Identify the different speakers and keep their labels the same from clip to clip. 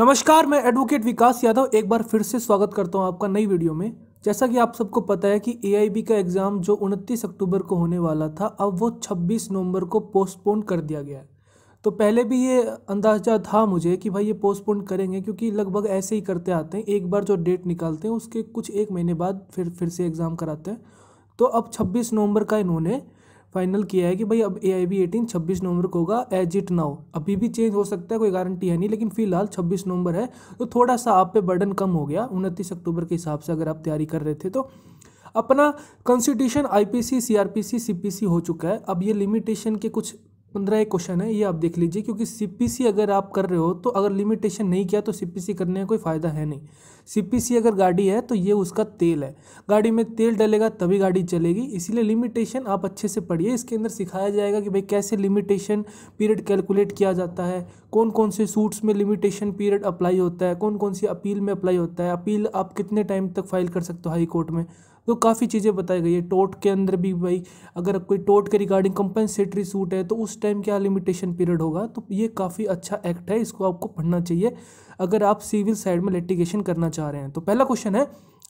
Speaker 1: नमस्कार मैं एडवोकेट विकास यादव एक बार फिर से स्वागत करता हूं आपका नई वीडियो में जैसा कि आप सबको पता है कि ए का एग्ज़ाम जो उनतीस अक्टूबर को होने वाला था अब वो 26 नवंबर को पोस्टपोन कर दिया गया है तो पहले भी ये अंदाज़ा था मुझे कि भाई ये पोस्टपोन करेंगे क्योंकि लगभग ऐसे ही करते आते हैं एक बार जो डेट निकालते हैं उसके कुछ एक महीने बाद फिर फिर से एग्ज़ाम कराते हैं तो अब छब्बीस नवम्बर का इन्होंने फाइनल किया है कि भाई अब ए आई बी एटीन छब्बीस नवंबर को होगा एज इट नाउ अभी भी चेंज हो सकता है कोई गारंटी है नहीं लेकिन फिलहाल छब्बीस नवंबर है तो थोड़ा सा आप पे बर्डन कम हो गया उनतीस अक्टूबर के हिसाब से अगर आप तैयारी कर रहे थे तो अपना कॉन्स्टिट्यूशन आईपीसी सीआरपीसी सीपीसी हो चुका है अब ये लिमिटेशन के कुछ पंद्रह एक क्वेश्चन है ये आप देख लीजिए क्योंकि सीपीसी अगर आप कर रहे हो तो अगर लिमिटेशन नहीं किया तो सीपीसी करने का कोई फ़ायदा है नहीं सीपीसी अगर गाड़ी है तो ये उसका तेल है गाड़ी में तेल डलेगा तभी गाड़ी चलेगी इसीलिए लिमिटेशन आप अच्छे से पढ़िए इसके अंदर सिखाया जाएगा कि भाई कैसे लिमिटेशन पीरियड कैलकुलेट किया जाता है कौन कौन से सूट्स में लिमिटेशन पीरियड अप्लाई होता है कौन कौन सी अपील में अप्लाई होता है अपील आप कितने टाइम तक फाइल कर सकते हो हाई कोर्ट में तो काफ़ी चीज़ें बताई गई है टोट के अंदर भी भाई अगर कोई टोट के रिगार्डिंग कंपनसेटरी सूट है तो उस टाइम क्या लिमिटेशन पीरियड होगा तो ये काफ़ी अच्छा एक्ट है इसको आपको पढ़ना चाहिए अगर आप सिविल साइड में लिटिगेशन करना चाह रहे हैं तो पहला क्वेश्चन है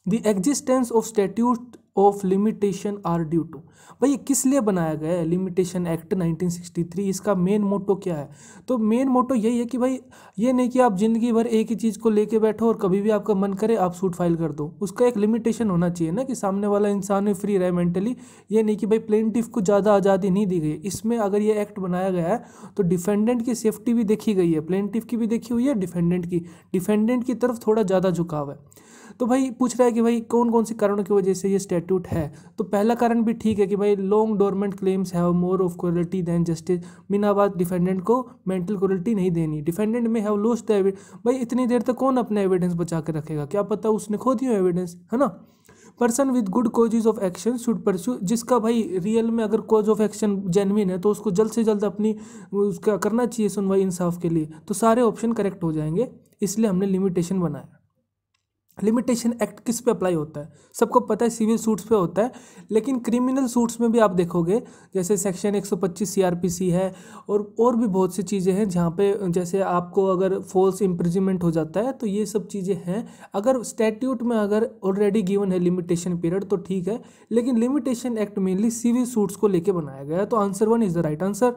Speaker 1: the existence of statute of limitation are due to भाई ये किस लिए बनाया गया है लिमिटेशन एक्ट 1963 इसका मेन मोटो क्या है तो मेन मोटो यही है कि भाई ये नहीं कि आप ज़िंदगी भर एक ही चीज़ को लेके बैठो और कभी भी आपका मन करे आप सूट फाइल कर दो उसका एक लिमिटेशन होना चाहिए ना कि सामने वाला इंसान भी फ्री रहे मेंटली ये नहीं कि भाई प्लेंटिफ को ज़्यादा आज़ादी नहीं दी गई इसमें अगर ये एक्ट बनाया गया है तो डिफेंडेंट की सेफ्टी भी देखी गई है प्लेंटिफ की भी देखी हुई है डिफेंडेंट की डिफेंडेंट की तरफ थोड़ा ज़्यादा झुकाव है तो भाई पूछ रहा है कि भाई कौन कौन से कारणों की वजह से ये स्टैट्यूट है तो पहला कारण भी ठीक है कि भाई long dormant claims have more of quality than justice मीनाबाद डिफेंडेंट को मेंटल क्वालिटी नहीं देनी डिफेंडेंट में हैव लोस्ट द एविडेंस भाई इतनी देर तक कौन अपना एविडेंस बचा कर रखेगा क्या पता उसने खो दिया एविडेंस है ना person with good causes of action should pursue जिसका भाई रियल में अगर कोज ऑफ एक्शन जेनविन है तो उसको जल्द से जल्द अपनी उसका करना चाहिए सुनवाई इंसाफ के लिए तो सारे ऑप्शन करेक्ट हो जाएंगे इसलिए हमने लिमिटेशन बनाया लिमिटेशन एक्ट किस पे अप्लाई होता है सबको पता है सिविल सूट्स पे होता है लेकिन क्रिमिनल सूट्स में भी आप देखोगे जैसे सेक्शन 125 सीआरपीसी है और और भी बहुत सी चीज़ें हैं जहाँ पे जैसे आपको अगर फॉल्स इम्प्रिजमेंट हो जाता है तो ये सब चीज़ें हैं अगर स्टैट्यूट में अगर ऑलरेडी गिवन है लिमिटेशन पीरियड तो ठीक है लेकिन limitation act mainly civil suits को लेकर बनाया गया है तो answer one is the right answer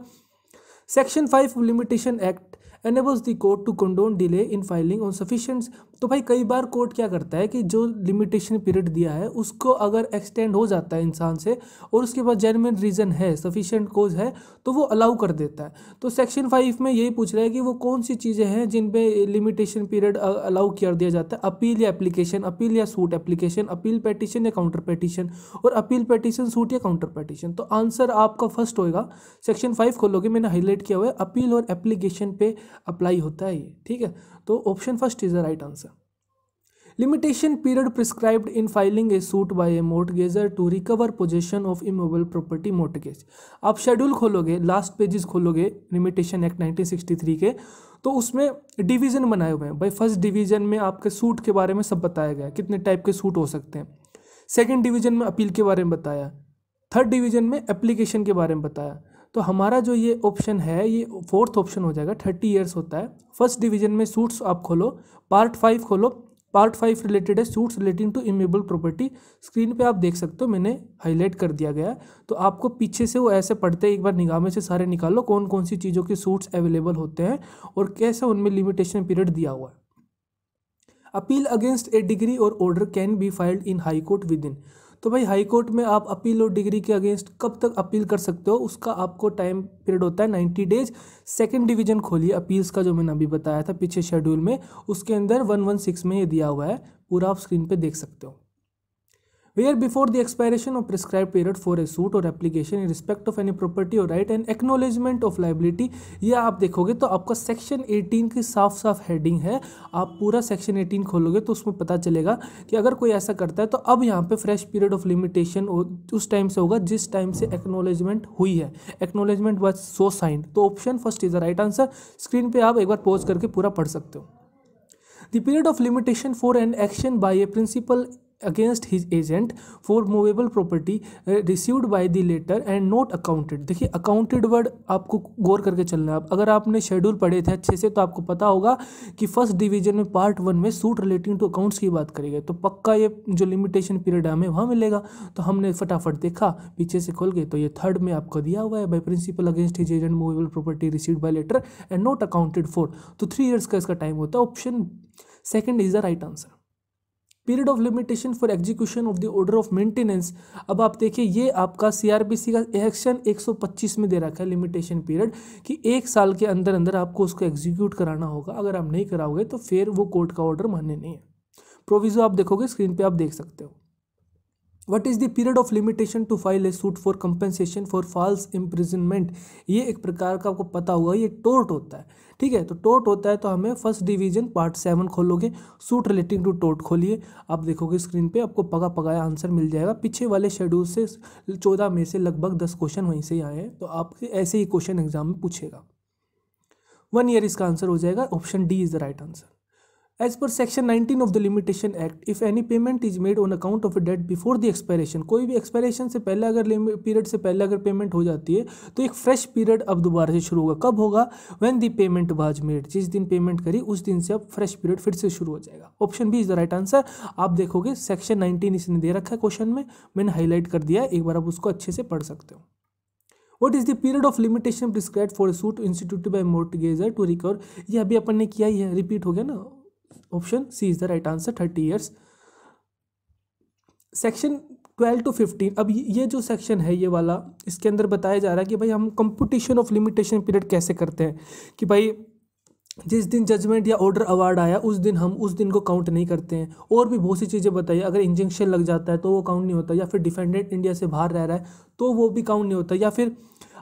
Speaker 1: section five limitation act enables the court to condone delay in filing on sufficient तो भाई कई बार कोर्ट क्या करता है कि जो लिमिटेशन पीरियड दिया है उसको अगर एक्सटेंड हो जाता है इंसान से और उसके पास जेनविन रीज़न है सफिशेंट कोज है तो वो अलाउ कर देता है तो सेक्शन फाइव में यही पूछ रहा है कि वो कौन सी चीज़ें हैं जिन पे लिमिटेशन पीरियड अलाउ कर दिया जाता है अपील या एप्लीकेशन अपील या सूट एप्लीकेशन अपील पेटिशन या काउंटर पेटिशन और अपील पेटिशन सूट या काउंटर पेटिशन तो आंसर आपका फर्स्ट होएगा सेक्शन फाइव खोलोगे मैंने हाईलाइट किया हुआ है अपील और एप्लीकेशन पे अप्लाई होता है ये ठीक है तो option first is the right answer limitation period prescribe in filing a suit by a mortgagor to recover possession of immovable property mortgage आप शेड्यूल खोलोगे लास्ट पेजेस खोलोगे लिमिटेशन एक्ट 1963 के तो उसमें डिवीज़न बनाए हुए हैं भाई फर्स्ट डिवीज़न में आपके सूट के बारे में सब बताया गया कितने टाइप के सूट हो सकते हैं सेकेंड डिवीज़न में अपील के बारे में बताया थर्ड डिवीज़न में एप्लीकेशन के बारे में बताया तो हमारा जो ये ऑप्शन है ये फोर्थ ऑप्शन हो जाएगा थर्टी ईयर्स होता है फर्स्ट डिवीजन में सूट्स आप खोलो पार्ट फाइव खोलो पार्ट फाइव रिलेटेड है suits relating to immovable property screen पे आप देख सकते हो मैंने हाईलाइट कर दिया गया है तो आपको पीछे से वो ऐसे पढ़ते एक बार निगाह में से सारे निकालो कौन कौन सी चीज़ों के सूट्स अवेलेबल होते हैं और कैसे उनमें लिमिटेशन पीरियड दिया हुआ है अपील अगेंस्ट ए डिग्री और order can be filed in high court within तो भाई हाई कोर्ट में आप अपील और डिग्री के अगेंस्ट कब तक अपील कर सकते हो उसका आपको टाइम पीरियड होता है नाइन्टी डेज सेकेंड डिवीजन खोलिए अपील्स का जो मैंने अभी बताया था पीछे शेड्यूल में उसके अंदर वन वन सिक्स में ये दिया हुआ है पूरा आप स्क्रीन पर देख सकते हो where before the expiration of prescribe period for a suit or application in respect of any property or right and acknowledgement of liability ये आप देखोगे तो आपका सेक्शन 18 की साफ साफ हेडिंग है आप पूरा सेक्शन 18 खोलोगे तो उसमें पता चलेगा कि अगर कोई ऐसा करता है तो अब यहाँ पे फ्रेश पीरियड ऑफ लिमिटेशन उस टाइम से होगा जिस टाइम से एक्नोलेजमेंट हुई है एक्नोलेजमेंट वॉज सो साइंड तो option first is the right answer screen पर आप एक बार पॉज करके पूरा पढ़ सकते हो the period of limitation for an action by a principal against his agent for movable property received by the latter and not accounted देखिए accounted word आपको गौर करके चलना है आप अगर आपने शेड्यूल पढ़े थे अच्छे से तो आपको पता होगा कि फर्स्ट डिवीजन में पार्ट वन में सूट रिलेटिंग टू अकाउंट्स की बात करी गई तो पक्का ये जो लिमिटेशन पीरियड हमें वहाँ मिलेगा तो हमने फटाफट देखा पीछे से खोल गए तो ये थर्ड में आपको दिया हुआ है by principal against his agent movable property received by latter and not accounted for तो थ्री ईयर्स का इसका टाइम होता है option second is the right answer period of limitation for execution of the order of maintenance अब आप देखिए ये आपका सीआरबीसी का एक्शन 125 में दे रखा है लिमिटेशन पीरियड कि एक साल के अंदर अंदर आपको उसको एग्जीक्यूट कराना होगा अगर आप नहीं कराओगे तो फिर वो कोर्ट का ऑर्डर मान्य नहीं है प्रोविज़ो आप देखोगे स्क्रीन पे आप देख सकते हो what is the period of limitation to file a suit for compensation for false imprisonment ये एक प्रकार का आपको पता हुआ ये टोर्ट होता है ठीक है तो टोर्ट होता है तो हमें फर्स्ट डिवीजन पार्ट सेवन खोलोगे सूट रिलेटिंग टू टोर्ट खोलिए आप देखोगे स्क्रीन पे आपको पगा पगाया आंसर मिल जाएगा पीछे वाले शेड्यूल से चौदह में से लगभग दस क्वेश्चन वहीं से आए हैं तो आपके ऐसे ही क्वेश्चन एग्जाम में पूछेगा वन ईयर इसका आंसर हो जाएगा option D is the right answer as per section 19 of the limitation act if any payment is made on account of a debt before the expiration कोई भी expiration से पहले अगर पीरियड से पहले अगर पेमेंट हो जाती है तो एक फ्रेश पीरियड अब दोबारा से शुरू होगा कब होगा when the payment was made जिस दिन पेमेंट करी उस दिन से अब फ्रेश पीरियड फिर से शुरू हो जाएगा option B is the right answer आप देखोगे सेक्शन नाइनटीन इसने दे रखा है क्वेश्चन में मैंने हाईलाइट कर दिया एक बार आप उसको अच्छे से पढ़ सकते हो what is the period of limitation prescribe for suit institute by mortgagor to recover ये अभी अपन ने किया ही है रिपीट हो गया ना option C is the right answer thirty years section twelve to fifteen अब ये जो सेक्शन है ये वाला इसके अंदर बताया जा रहा है कि भाई हम कंपटीशन ऑफ लिमिटेशन पीरियड कैसे करते हैं कि भाई जिस दिन जजमेंट या ऑर्डर अवार्ड आया उस दिन हम उस दिन को काउंट नहीं करते हैं और भी बहुत सी चीज़ें बताइए अगर इंजेक्शन लग जाता है तो वो काउंट नहीं होता या फिर डिफेंडेंट इंडिया से बाहर रह रहा है तो वो भी काउंट नहीं होता या फिर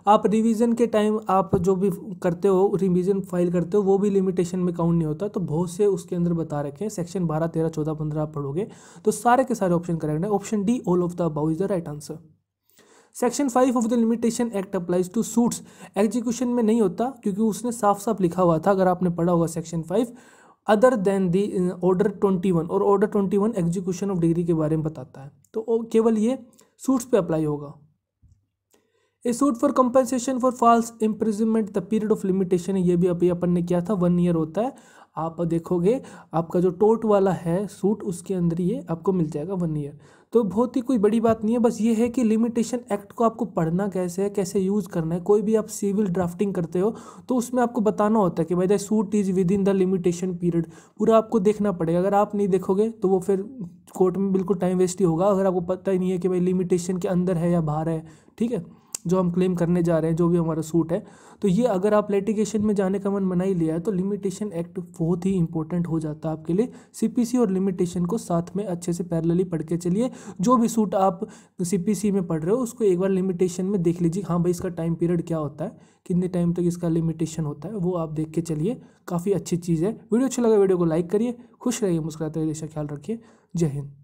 Speaker 1: आप रिवीजन के टाइम आप जो भी करते हो रिवीजन फाइल करते हो वो भी लिमिटेशन में काउंट नहीं होता तो बहुत से उसके अंदर बता रखे हैं सेक्शन बारह तेरह चौदह पंद्रह आप पढ़ोगे तो सारे के सारे ऑप्शन करेक्ट है option D all of the above is the right answer section five of the limitation act applies to suits execution में नहीं होता क्योंकि उसने साफ साफ लिखा हुआ था अगर आपने पढ़ा होगा section five other than the order twenty one और order twenty one execution of degree के बारे में बताता है तो केवल ये सूट्स पे अप्लाई होगा a suit for compensation for false imprisonment the period of limitation ये भी अभी अपन ने किया था वन ईयर होता है आप देखोगे आपका जो टोट वाला है सूट उसके अंदर ये आपको मिल जाएगा वन ईयर तो बहुत ही कोई बड़ी बात नहीं है बस ये है कि लिमिटेशन एक्ट को आपको पढ़ना कैसे है कैसे यूज़ करना है कोई भी आप सिविल ड्राफ्टिंग करते हो तो उसमें आपको बताना होता है कि भाई the suit is within the limitation period पूरा आपको देखना पड़ेगा अगर आप नहीं देखोगे तो वो फिर कोर्ट में बिल्कुल टाइम वेस्ट ही होगा अगर आपको पता ही नहीं है कि भाई लिमिटेशन के अंदर है या बाहर है ठीक है जो हम क्लेम करने जा रहे हैं जो भी हमारा सूट है तो ये अगर आप लिटिगेशन में जाने का मन मनाई ही लिया है तो लिमिटेशन एक्ट बहुत ही इंपॉर्टेंट हो जाता है आपके लिए सीपीसी और लिमिटेशन को साथ में अच्छे से पैरेलली पढ़ के चलिए जो भी सूट आप सीपीसी में पढ़ रहे हो उसको एक बार लिमिटेशन में देख लीजिए हाँ भाई इसका टाइम पीरियड क्या होता है कितने टाइम तक इसका लिमिटेशन होता है वो आप देख के चलिए काफ़ी अच्छी चीज़ है वीडियो अच्छा लगा वीडियो को लाइक करिए खुश रहिए मुस्कुराते हुए ख्याल रखिए जय हिंद